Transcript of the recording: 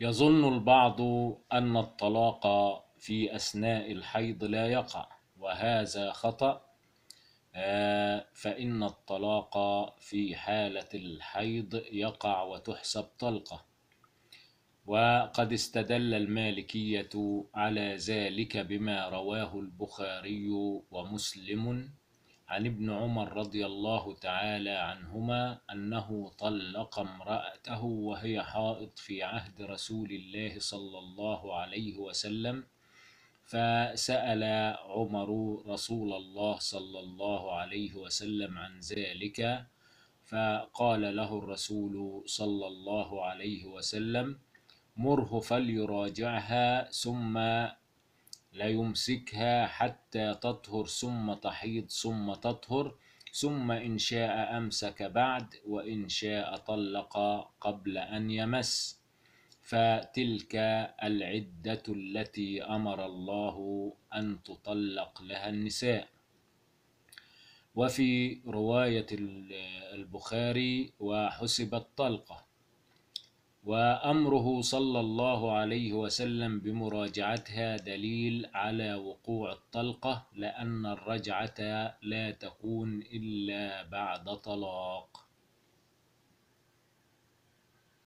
يظن البعض أن الطلاق في أثناء الحيض لا يقع وهذا خطأ آه، فإن الطلاق في حالة الحيض يقع وتحسب طلقة وقد استدل المالكية على ذلك بما رواه البخاري ومسلم عن ابن عمر رضي الله تعالى عنهما أنه طلق امرأته وهي حائط في عهد رسول الله صلى الله عليه وسلم فسأل عمر رسول الله صلى الله عليه وسلم عن ذلك فقال له الرسول صلى الله عليه وسلم مره فليراجعها ثم لا يمسكها حتى تطهر ثم تحيض ثم تطهر ثم إن شاء أمسك بعد وإن شاء طلق قبل أن يمس فتلك العدة التي أمر الله أن تطلق لها النساء وفي رواية البخاري وحسب الطلقة وأمره صلى الله عليه وسلم بمراجعتها دليل على وقوع الطلقة لأن الرجعة لا تكون إلا بعد طلاق